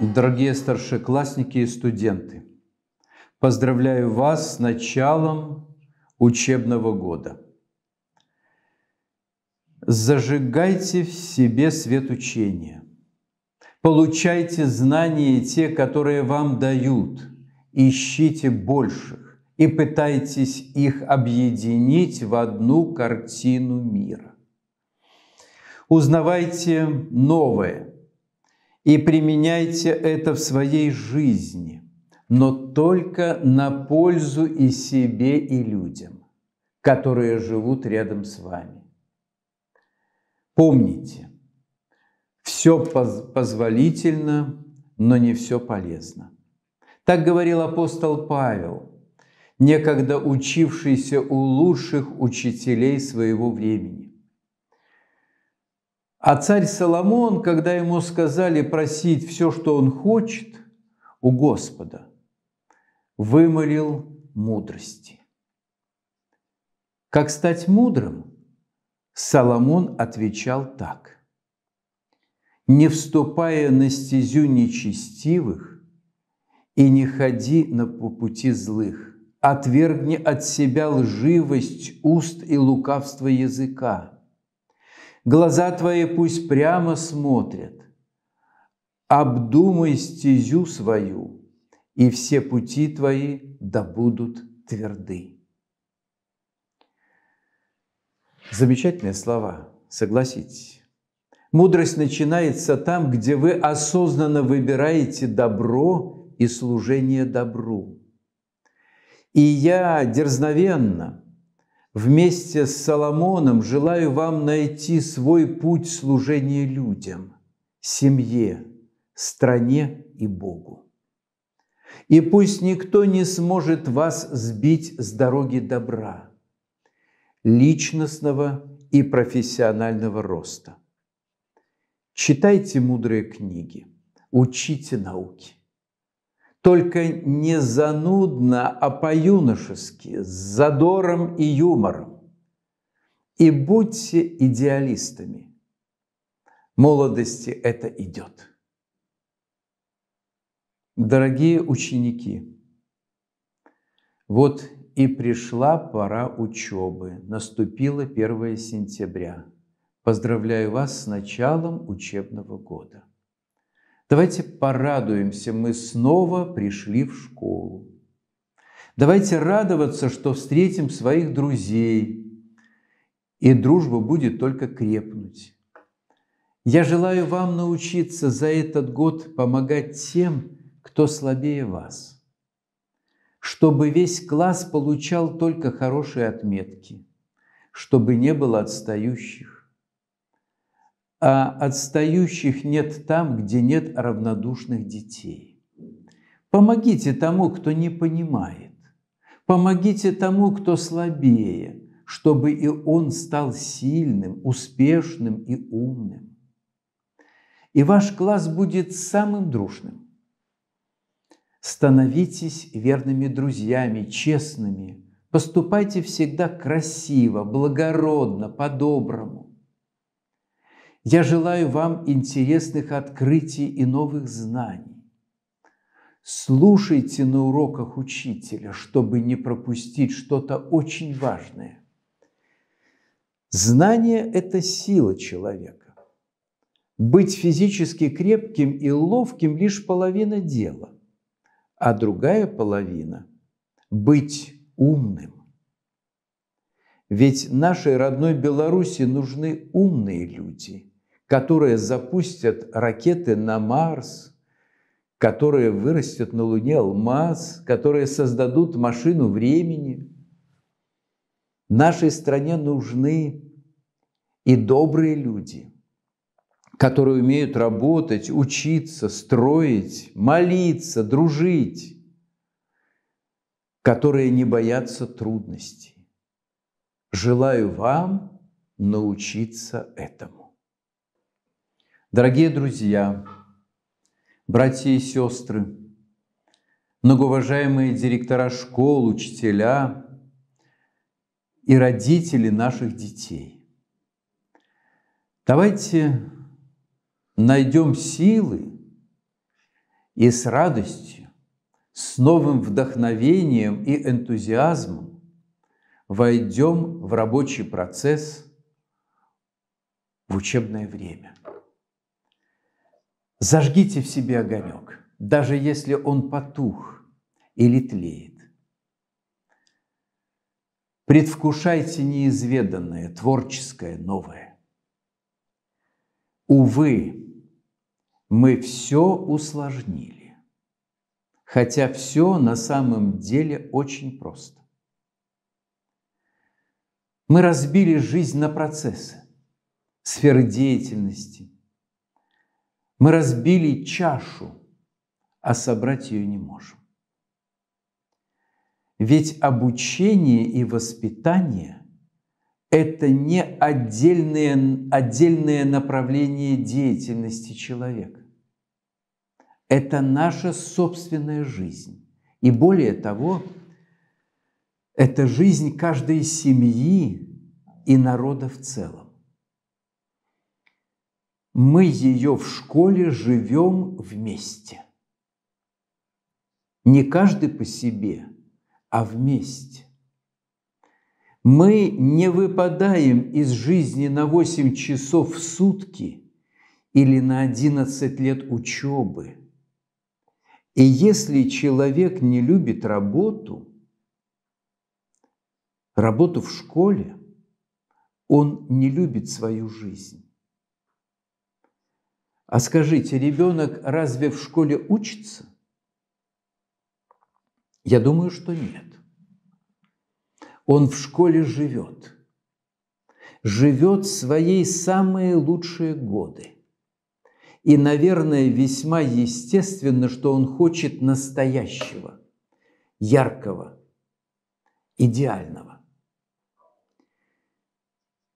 Дорогие старшеклассники и студенты, поздравляю вас с началом учебного года. Зажигайте в себе свет учения. Получайте знания те, которые вам дают. Ищите больших и пытайтесь их объединить в одну картину мира. Узнавайте новое – и применяйте это в своей жизни, но только на пользу и себе, и людям, которые живут рядом с вами. Помните, все позволительно, но не все полезно. Так говорил апостол Павел, некогда учившийся у лучших учителей своего времени. А царь Соломон, когда ему сказали просить все, что он хочет у Господа, вымолил мудрости. Как стать мудрым? Соломон отвечал так. «Не вступая на стезю нечестивых и не ходи на пути злых, отвергни от себя лживость уст и лукавство языка» Глаза твои пусть прямо смотрят. Обдумай стезю свою, и все пути твои да будут тверды. Замечательные слова, согласитесь. Мудрость начинается там, где вы осознанно выбираете добро и служение добру. И я дерзновенно – Вместе с Соломоном желаю вам найти свой путь служения людям, семье, стране и Богу. И пусть никто не сможет вас сбить с дороги добра, личностного и профессионального роста. Читайте мудрые книги, учите науки только не занудно, а по-юношески, с задором и юмором. И будьте идеалистами. Молодости это идет. Дорогие ученики, вот и пришла пора учебы. Наступило 1 сентября. Поздравляю вас с началом учебного года. Давайте порадуемся, мы снова пришли в школу. Давайте радоваться, что встретим своих друзей, и дружба будет только крепнуть. Я желаю вам научиться за этот год помогать тем, кто слабее вас, чтобы весь класс получал только хорошие отметки, чтобы не было отстающих, а отстающих нет там, где нет равнодушных детей. Помогите тому, кто не понимает. Помогите тому, кто слабее, чтобы и он стал сильным, успешным и умным. И ваш класс будет самым дружным. Становитесь верными друзьями, честными. Поступайте всегда красиво, благородно, по-доброму – я желаю вам интересных открытий и новых знаний. Слушайте на уроках учителя, чтобы не пропустить что-то очень важное. Знание – это сила человека. Быть физически крепким и ловким – лишь половина дела, а другая половина – быть умным. Ведь нашей родной Беларуси нужны умные люди – которые запустят ракеты на Марс, которые вырастят на Луне алмаз, которые создадут машину времени. Нашей стране нужны и добрые люди, которые умеют работать, учиться, строить, молиться, дружить, которые не боятся трудностей. Желаю вам научиться этому. Дорогие друзья, братья и сестры, многоуважаемые директора школ, учителя и родители наших детей. Давайте найдем силы и с радостью, с новым вдохновением и энтузиазмом войдем в рабочий процесс в учебное время – Зажгите в себе огонек, даже если он потух или тлеет. Предвкушайте неизведанное, творческое, новое. Увы, мы все усложнили, хотя все на самом деле очень просто. Мы разбили жизнь на процессы, сферы деятельности, мы разбили чашу, а собрать ее не можем. Ведь обучение и воспитание – это не отдельное, отдельное направление деятельности человека. Это наша собственная жизнь. И более того, это жизнь каждой семьи и народа в целом мы ее в школе живем вместе. Не каждый по себе, а вместе. Мы не выпадаем из жизни на 8 часов в сутки или на 11 лет учебы. И если человек не любит работу, работу в школе, он не любит свою жизнь. А скажите, ребенок разве в школе учится? Я думаю, что нет. Он в школе живет. Живет свои самые лучшие годы. И, наверное, весьма естественно, что он хочет настоящего, яркого, идеального.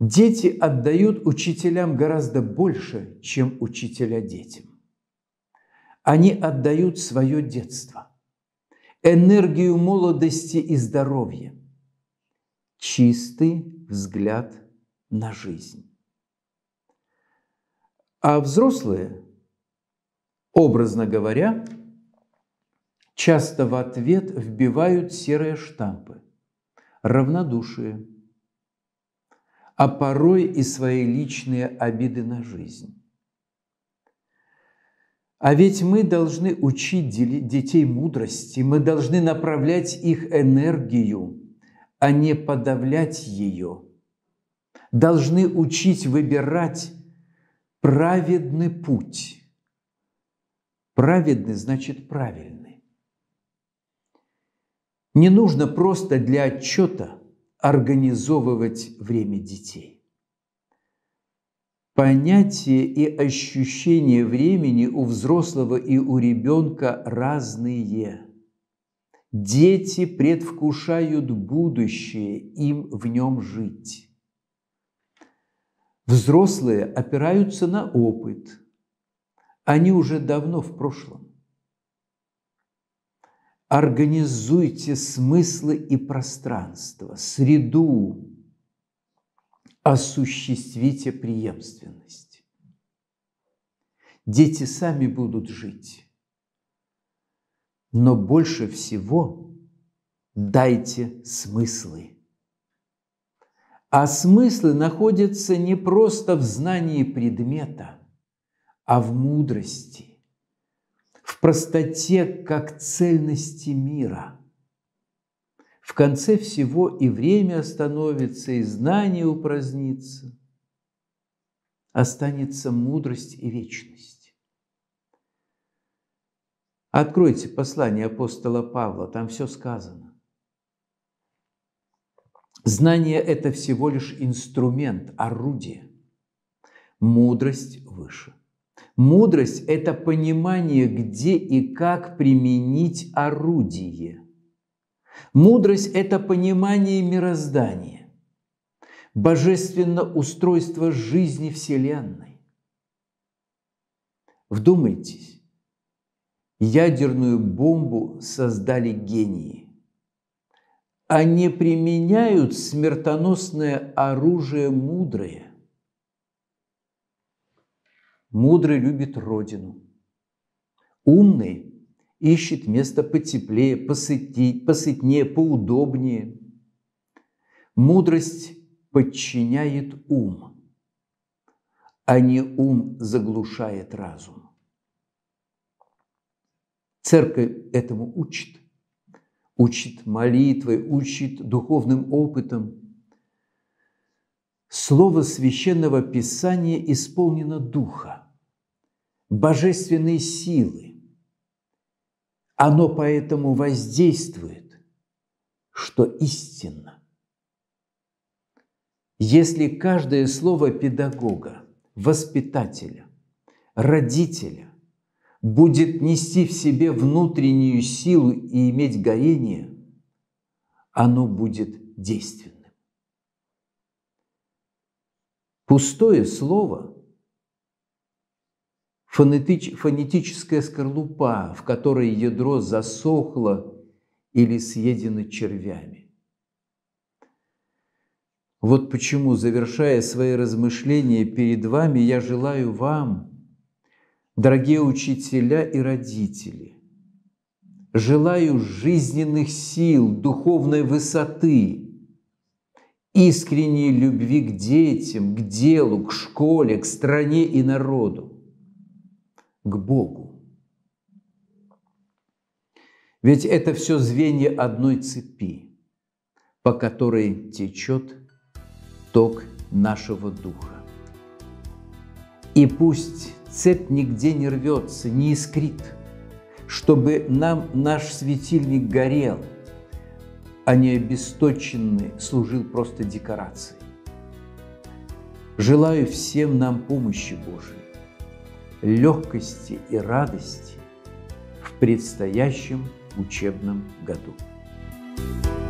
Дети отдают учителям гораздо больше, чем учителя детям. Они отдают свое детство, энергию молодости и здоровья, чистый взгляд на жизнь. А взрослые, образно говоря, часто в ответ вбивают серые штампы, равнодушие, а порой и свои личные обиды на жизнь. А ведь мы должны учить детей мудрости, мы должны направлять их энергию, а не подавлять ее. Должны учить выбирать праведный путь. Праведный значит правильный. Не нужно просто для отчета – организовывать время детей. Понятие и ощущение времени у взрослого и у ребенка разные. Дети предвкушают будущее, им в нем жить. Взрослые опираются на опыт. Они уже давно в прошлом. Организуйте смыслы и пространство, среду, осуществите преемственность. Дети сами будут жить, но больше всего дайте смыслы. А смыслы находятся не просто в знании предмета, а в мудрости простоте как цельности мира. В конце всего и время остановится, и знание упразднится. Останется мудрость и вечность. Откройте послание апостола Павла, там все сказано. Знание – это всего лишь инструмент, орудие. Мудрость выше. Мудрость – это понимание, где и как применить орудие. Мудрость – это понимание мироздания, божественно устройство жизни Вселенной. Вдумайтесь, ядерную бомбу создали гении. Они применяют смертоносное оружие мудрые. Мудрый любит родину. Умный ищет место потеплее, посыти, посытнее, поудобнее. Мудрость подчиняет ум, а не ум заглушает разум. Церковь этому учит. Учит молитвой, учит духовным опытом. Слово священного писания исполнено духа божественной силы. Оно поэтому воздействует, что истинно. Если каждое слово педагога, воспитателя, родителя будет нести в себе внутреннюю силу и иметь горение, оно будет действенным. Пустое слово – фонетич, фонетическая скорлупа, в которой ядро засохло или съедено червями. Вот почему, завершая свои размышления перед вами, я желаю вам, дорогие учителя и родители, желаю жизненных сил, духовной высоты, искренней любви к детям, к делу, к школе, к стране и народу к Богу. Ведь это все звенья одной цепи, по которой течет ток нашего духа. И пусть цепь нигде не рвется, не искрит, чтобы нам наш светильник горел, а не обесточенный служил просто декорацией. Желаю всем нам помощи Божией легкости и радости в предстоящем учебном году. Thank you